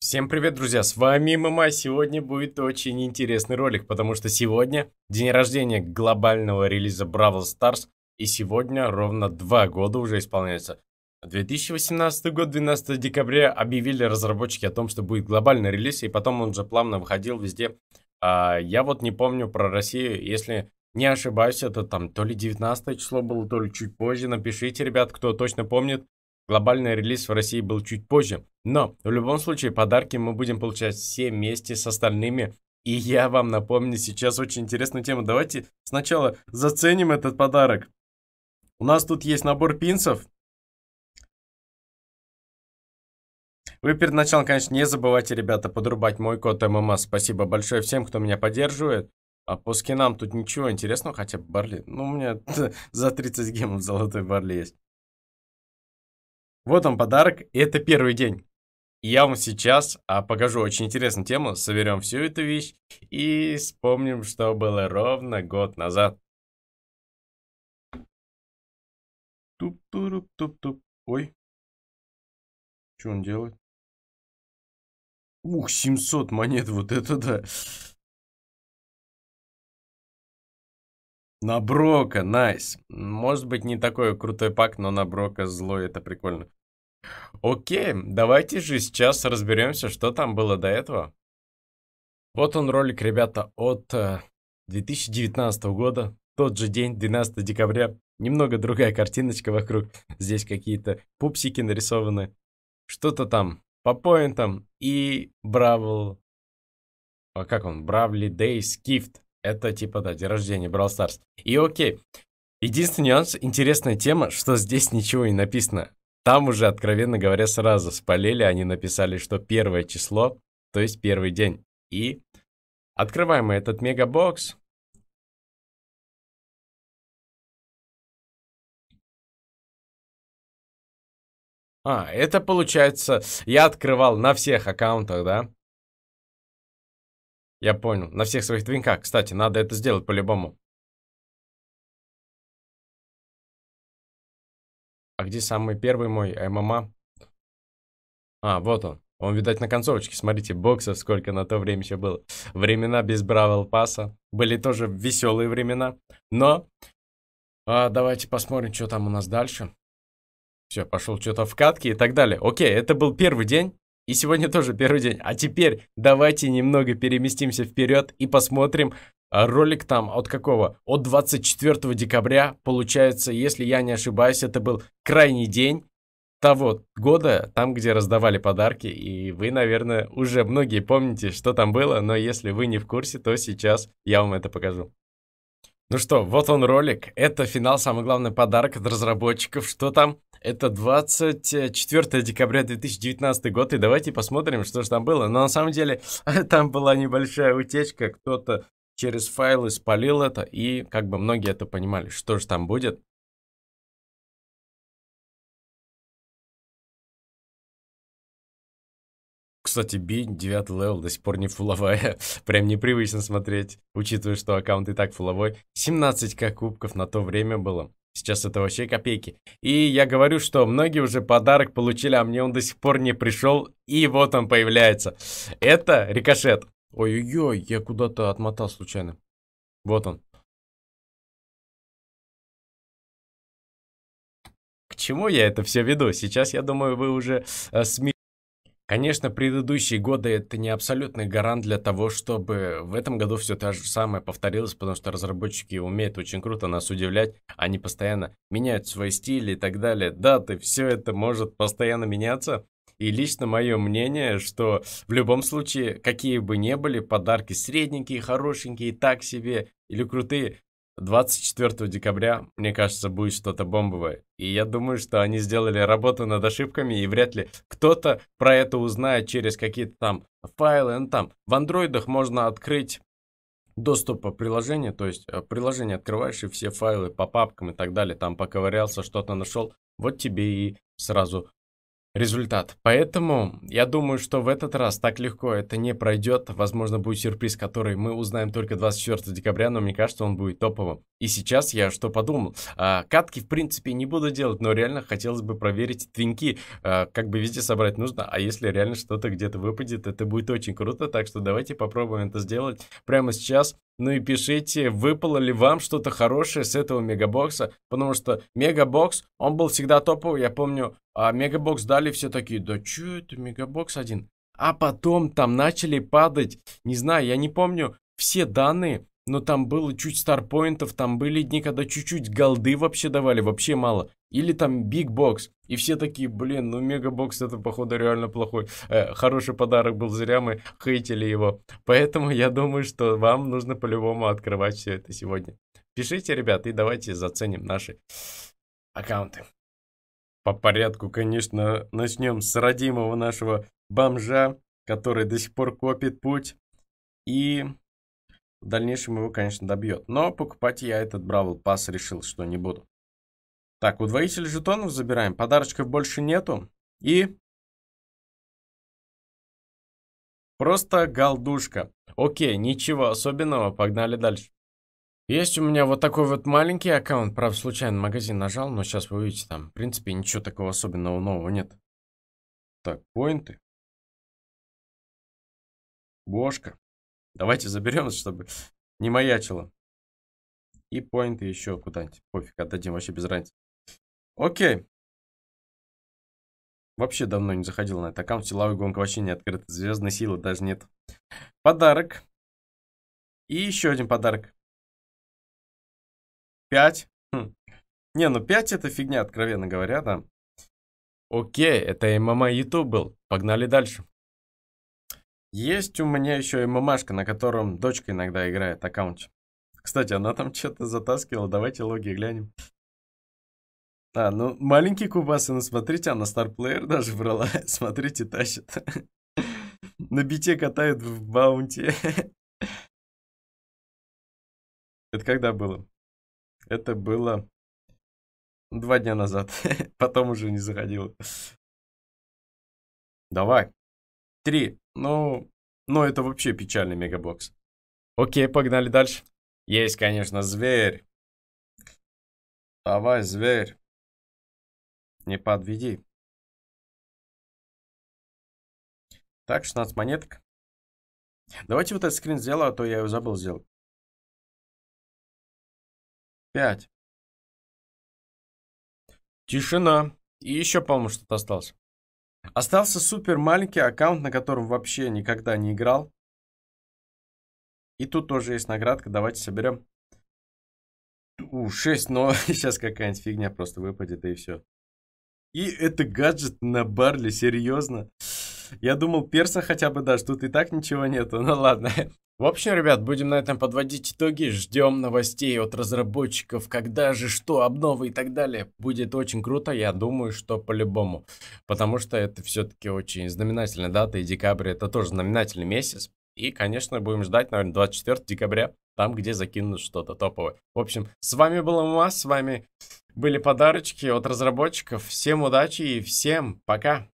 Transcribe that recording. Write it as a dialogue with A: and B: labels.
A: Всем привет, друзья! С вами ММА. Сегодня будет очень интересный ролик, потому что сегодня день рождения глобального релиза Бравл Stars, и сегодня ровно два года уже исполняется. 2018 год, 12 декабря, объявили разработчики о том, что будет глобальный релиз, и потом он же плавно выходил везде. А я вот не помню про Россию, если не ошибаюсь, это там то ли 19 число было, то ли чуть позже. Напишите, ребят, кто точно помнит. Глобальный релиз в России был чуть позже. Но в любом случае подарки мы будем получать все вместе с остальными. И я вам напомню сейчас очень интересную тему. Давайте сначала заценим этот подарок. У нас тут есть набор пинцев. Вы перед началом, конечно, не забывайте, ребята, подрубать мой код ММС. Спасибо большое всем, кто меня поддерживает. А по скинам тут ничего интересного, хотя бы барли. Ну, у меня за 30 гемов золотой барли есть. Вот он подарок, и это первый день. я вам сейчас а, покажу очень интересную тему, соберем всю эту вещь и вспомним, что было ровно год назад.
B: туп туп туп туп Ой. Что он делает? Ух, 700 монет, вот это да. На
A: Брока, найс. Может быть, не такой крутой пак, но на Брока злой, это прикольно. Окей, давайте же сейчас разберемся, что там было до этого. Вот он ролик, ребята, от 2019 э, года. Тот же день, 12 декабря. Немного другая картиночка вокруг. Здесь какие-то пупсики нарисованы. Что-то там по поинтам. И Бравл... А как он? Бравли Дейс Кифт. Это типа, да, день рождения Brawl Stars. И окей. Единственный нюанс, интересная тема, что здесь ничего не написано. Там уже, откровенно говоря, сразу спалили, они написали, что первое число, то есть первый день. И открываем мы этот мегабокс.
B: А, это получается, я открывал на всех аккаунтах, да? Я понял. На всех своих твинках, кстати, надо это сделать по-любому. А где самый первый мой
A: ММА? А, вот он. Он, видать, на концовочке. Смотрите, боксов сколько на то время еще было. Времена без Бравл Паса Были тоже веселые времена. Но а, давайте посмотрим, что там у нас дальше. Все, пошел что-то в катки и так далее. Окей, это был первый день. И сегодня тоже первый день. А теперь давайте немного переместимся вперед и посмотрим а, ролик там от какого? От 24 декабря, получается, если я не ошибаюсь, это был крайний день того года, там, где раздавали подарки, и вы, наверное, уже многие помните, что там было, но если вы не в курсе, то сейчас я вам это покажу. Ну что, вот он ролик. Это финал, самый главный подарок от разработчиков. Что там? Это 24 декабря 2019 год, и давайте посмотрим, что же там было. Но на самом деле там была небольшая утечка, кто-то через файлы спалил это, и как бы многие это
B: понимали, что же там будет.
A: Кстати, бень, девятый левел, до сих пор не фуловая. Прям непривычно смотреть, учитывая, что аккаунт и так фуловой. 17к кубков на то время было. Сейчас это вообще копейки. И я говорю, что многие уже подарок получили, а мне он до сих пор не пришел. И вот он появляется. Это рикошет. Ой-ой-ой, я куда-то отмотал случайно. Вот он.
B: К чему я это все веду? Сейчас, я
A: думаю, вы уже э, сми... Конечно, предыдущие годы это не абсолютный гарант для того, чтобы в этом году все то же самое повторилось, потому что разработчики умеют очень круто нас удивлять, они постоянно меняют свой стиль и так далее. Даты, все это может постоянно меняться. И лично мое мнение, что в любом случае, какие бы ни были, подарки средненькие, хорошенькие, так себе или крутые, 24 декабря, мне кажется, будет что-то бомбовое. И я думаю, что они сделали работу над ошибками, и вряд ли кто-то про это узнает через какие-то там файлы. Ну, там в андроидах можно открыть доступ по приложению, то есть э, приложение открываешь и все файлы по папкам и так далее, там поковырялся, что-то нашел, вот тебе и сразу результат. Поэтому я думаю, что в этот раз так легко это не пройдет. Возможно, будет сюрприз, который мы узнаем только 24 декабря, но мне кажется, он будет топовым. И сейчас я что подумал? А, катки, в принципе, не буду делать, но реально хотелось бы проверить твинки. А, как бы везде собрать нужно, а если реально что-то где-то выпадет, это будет очень круто. Так что давайте попробуем это сделать прямо сейчас. Ну и пишите, выпало ли вам что-то хорошее с этого мегабокса, потому что мегабокс, он был всегда топовый, я помню, а мегабокс дали все такие, да че это мегабокс один? А потом там начали падать, не знаю, я не помню все данные, но там было чуть старпоинтов, там были дни, когда чуть-чуть голды вообще давали, вообще мало. Или там Big Box. И все такие, блин, ну Мегабокс это, походу, реально плохой. Э, хороший подарок был, зря мы хейтили его. Поэтому я думаю, что вам нужно по-любому открывать все это сегодня. Пишите, ребят, и давайте заценим наши аккаунты. По порядку, конечно, начнем с родимого нашего бомжа, который до сих пор копит путь. И в дальнейшем его, конечно, добьет. Но покупать я этот Бравл Пас решил, что не буду. Так, удвоитель жетонов забираем. Подарочков больше нету.
B: И... Просто галдушка.
A: Окей, ничего особенного, погнали дальше. Есть у меня вот такой вот маленький аккаунт, правда случайно магазин нажал, но сейчас вы увидите там, в принципе, ничего такого особенного нового
B: нет. Так, поинты. Бошка. Давайте заберем, чтобы не маячило. И поинты еще куда-нибудь, пофиг, отдадим вообще без разницы. Окей. Вообще давно не заходил на этот аккаунт. Силовой гонка вообще не открыта. Звездной силы даже нет. Подарок. И еще один подарок.
A: Пять, Хм. Не, ну пять это фигня, откровенно говоря, да. Окей, это ММА Ютуб был. Погнали дальше. Есть у меня еще и мамашка, на котором дочка иногда играет аккаунт. Кстати, она там что-то затаскивала. Давайте логи глянем. А, ну, маленькие кубасы, ну, смотрите, она старплеер даже брала. смотрите, тащит. На бите катают в Баунте.
B: Это когда было? Это было два дня назад. Потом уже не заходил. Давай. Три. Ну, ну это вообще печальный мегабокс. Окей, погнали дальше. Есть, конечно, зверь. Давай, зверь. Не подведи. Так, 16 монеток. Давайте вот этот скрин сделаю, а то я его забыл сделать. 5. Тишина. И еще, по-моему, что-то осталось. Остался супер маленький аккаунт, на котором вообще никогда не играл. И тут тоже есть наградка. Давайте соберем. У,
A: 6, но сейчас какая-нибудь фигня просто выпадет, и все. И это гаджет на Барли, серьезно? Я думал, перса хотя бы дашь, тут и так ничего нету, ну ладно. В общем, ребят, будем на этом подводить итоги. Ждем новостей от разработчиков, когда же, что, обновы и так далее. Будет очень круто, я думаю, что по-любому. Потому что это все-таки очень знаменательная дата, и декабрь это тоже знаменательный месяц. И, конечно, будем ждать, наверное, 24 декабря, там, где закинут что-то топовое. В общем, с вами был Мас, с вами были подарочки от разработчиков. Всем удачи и всем
B: пока!